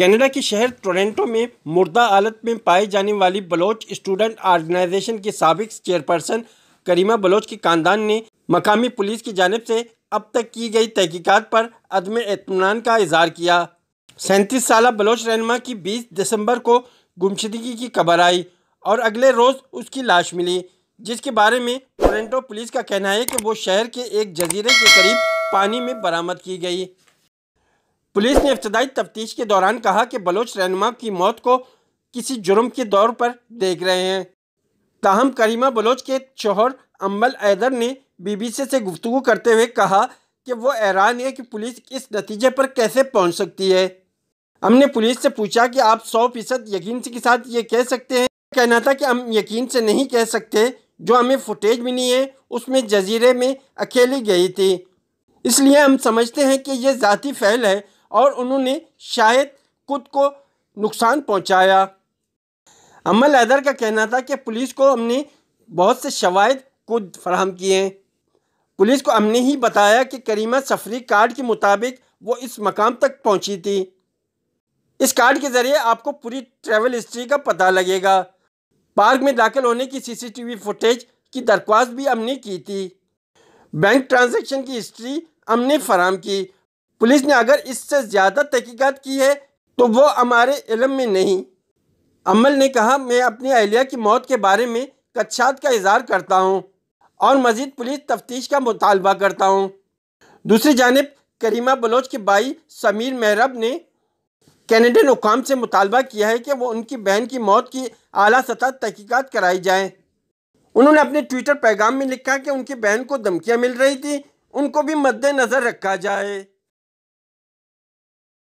Canada के शहर Toronto में मुर्दा हालत में पाई जाने वाली बलोच स्टूडेंट ऑर्गेनाइजेशन के सबक चेयरपर्सन करीमा बलोच के खानदान ने मकामी पुलिस की जानब से अब तक की गई तहकीकात पर अदम अतमान का इजहार किया सैंतीस साल बलोच रहनमा की बीस दिसंबर को गुमशदगी की खबर आई और अगले रोज़ उसकी लाश मिली जिसके बारे में टोरेंटो पुलिस का कहना है कि वो शहर के एक जजीरे के करीब पानी में बरामद की गई पुलिस ने इब्तदाई तफ्तीश के दौरान कहा कि बलोच रहनुमा की मौत को किसी जुर्म के दौर पर देख रहे हैं ताहम करीमा बलोच के चौहर अम्बल ऐदर ने बीबीसी से गुफ्तु करते हुए कहा कि वो हैरान है कि पुलिस इस नतीजे पर कैसे पहुंच सकती है हमने पुलिस से पूछा कि आप सौ फीसद यकीन के साथ ये कह सकते हैं कहना था कि हम यकीन से नहीं कह सकते जो हमें फुटेज मिली है उसमें जजीरे में अकेली गई थी इसलिए हम समझते हैं कि यह ज़ाती फैल है और उन्होंने शायद खुद को नुकसान पहुंचाया अमल हैदर का कहना था कि पुलिस को हमने बहुत से शवाद खुद फराहम किए हैं पुलिस को हमने ही बताया कि करीमा सफरी कार्ड के मुताबिक वो इस मकाम तक पहुंची थी इस कार्ड के ज़रिए आपको पूरी ट्रैवल हिस्ट्री का पता लगेगा पार्क में दाखिल होने की सीसीटीवी फुटेज की दरख्वास्त भी हमने की थी बैंक ट्रांजैक्शन की हिस्ट्री हमने फराम की पुलिस ने अगर इससे ज़्यादा तहकीक़त की है तो वो हमारे इलम में नहीं अमल ने कहा मैं अपनी अहलिया की मौत के बारे में कच्छात का इजहार करता हूँ और मज़ीद पुलिस तफ्तीश का मुतालबा करता हूँ दूसरी जानब करीमा बलोच के भाई समीर मेहरब ने कैनेडन हुकाम से मुतालबा किया है कि वो उनकी बहन की मौत की अली सतह तहकीक़त कराई जाए उन्होंने अपने ट्विटर पैगाम में लिखा कि उनकी बहन को धमकियाँ मिल रही थी उनको भी मद्देनज़र रखा जाए